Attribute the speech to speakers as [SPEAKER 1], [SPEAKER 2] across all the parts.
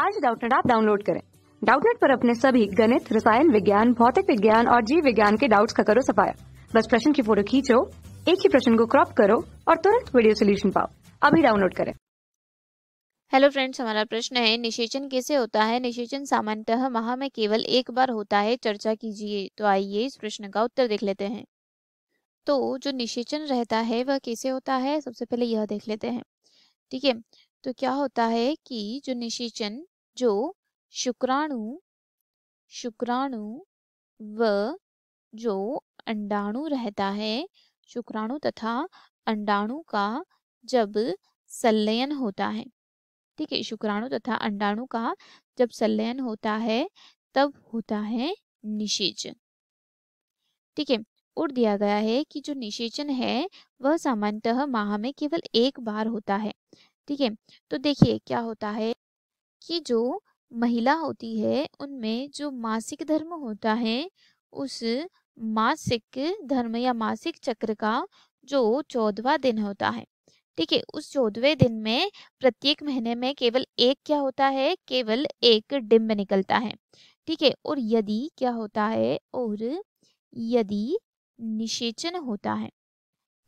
[SPEAKER 1] आज डाउटनेट आप डाउनलोड करें डाउटनेट पर अपने सभी गणित रसायन विज्ञान भौतिक विज्ञान और जीव विज्ञान के डाउट्स का करो सफाया बस प्रश्न की फोटो खींचो एक ही प्रश्न को क्रॉप करो और तुरंत वीडियो सोल्यूशन पाओ अभी डाउनलोड करें
[SPEAKER 2] हेलो फ्रेंड्स हमारा प्रश्न है निषेचन कैसे होता है निषेचन सामान्यतः माह में केवल एक बार होता है चर्चा कीजिए तो आइए इस प्रश्न का उत्तर देख लेते हैं तो जो निषेचन रहता है वह कैसे होता है सबसे पहले यह देख लेते हैं ठीक है तो क्या होता है कि जो निषेचन जो शुक्राणु शुक्राणु व जो अंडाणु रहता है शुक्राणु तथा अंडाणु का जब संलयन होता है ठीक है शुक्राणु तथा अंडाणु का जब संलयन होता है तब होता है निषेचन ठीक है और दिया गया है कि जो निषेचन है वह सामान्यतः माह में केवल एक बार होता है ठीक है तो देखिए क्या होता है कि जो महिला होती है उनमें जो मासिक धर्म होता है उस मासिक धर्म या मासिक चक्र का जो चौदवा दिन होता है ठीक है उस चौदवे दिन में प्रत्येक महीने में केवल एक क्या होता है केवल एक डिम्ब निकलता है ठीक है और यदि क्या होता है और यदि निषेचन होता है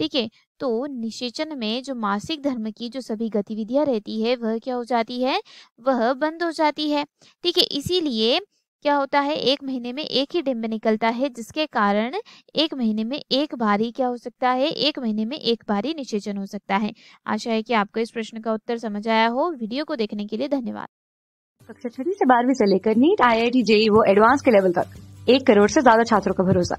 [SPEAKER 2] ठीक है तो निषेचन में जो मासिक धर्म की जो सभी गतिविधियां रहती है वह क्या हो जाती है वह बंद हो जाती है ठीक है इसीलिए क्या होता है एक महीने में एक ही डिम्ब निकलता है जिसके कारण एक महीने में एक बार ही क्या हो सकता है एक महीने में एक बार ही निषेचन हो सकता है आशा है कि आपको इस प्रश्न का उत्तर समझ आया हो वीडियो को देखने के लिए धन्यवाद
[SPEAKER 1] कक्षा छठी से बारहवीं से लेकर NEET I I T JEE वो एडवांस के लेवल तक एक करोड़ से ज्यादा छात्रों का भरोसा